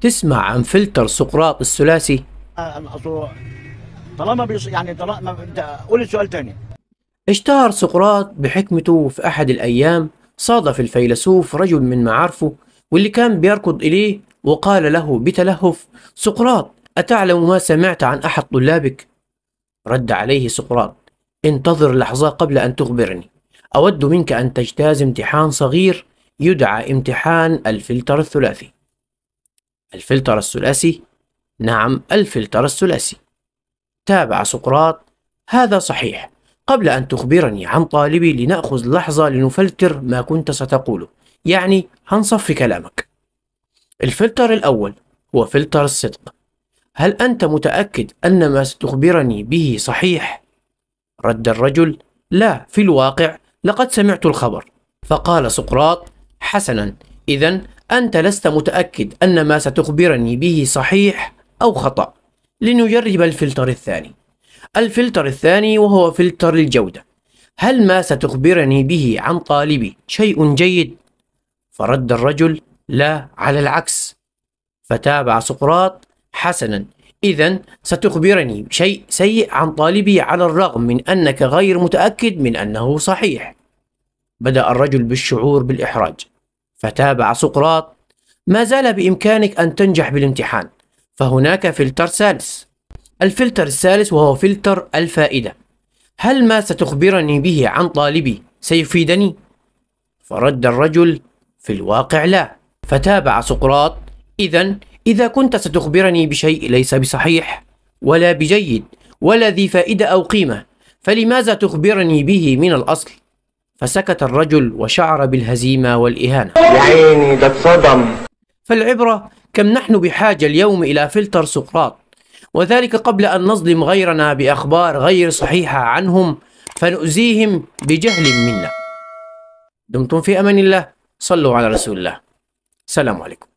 تسمع عن فلتر سقراط الثلاثي؟ آه، طالما بيص... يعني طالما قول السؤال تاني اشتهر سقراط بحكمته في أحد الأيام صادف الفيلسوف رجل من معارفه واللي كان بيركض إليه وقال له بتلهف سقراط أتعلم ما سمعت عن أحد طلابك؟ رد عليه سقراط انتظر لحظة قبل أن تخبرني أود منك أن تجتاز امتحان صغير يدعى امتحان الفلتر الثلاثي الفلتر الثلاثي نعم الفلتر الثلاثي تابع سقراط هذا صحيح قبل أن تخبرني عن طالبي لنأخذ لحظة لنفلتر ما كنت ستقوله يعني هنصف كلامك الفلتر الأول هو فلتر الصدق هل أنت متأكد أن ما ستخبرني به صحيح؟ رد الرجل لا في الواقع لقد سمعت الخبر فقال سقراط حسنا إذا أنت لست متأكد أن ما ستخبرني به صحيح أو خطأ لنجرب الفلتر الثاني الفلتر الثاني وهو فلتر الجودة هل ما ستخبرني به عن طالبي شيء جيد؟ فرد الرجل لا على العكس فتابع سقراط حسنا إذا ستخبرني شيء سيء عن طالبي على الرغم من أنك غير متأكد من أنه صحيح بدأ الرجل بالشعور بالإحراج فتابع سقراط ما زال بإمكانك أن تنجح بالامتحان فهناك فلتر ثالث الفلتر الثالث وهو فلتر الفائدة هل ما ستخبرني به عن طالبي سيفيدني؟ فرد الرجل في الواقع لا فتابع سقراط إذا إذا كنت ستخبرني بشيء ليس بصحيح ولا بجيد ولا ذي فائدة أو قيمة فلماذا تخبرني به من الأصل؟ فسكت الرجل وشعر بالهزيمة والإهانة يا عيني ده اتصدم فالعبرة كم نحن بحاجة اليوم إلى فلتر سقراط وذلك قبل أن نظلم غيرنا بأخبار غير صحيحة عنهم فنؤذيهم بجهل منا دمتم في أمان الله صلوا على رسول الله سلام عليكم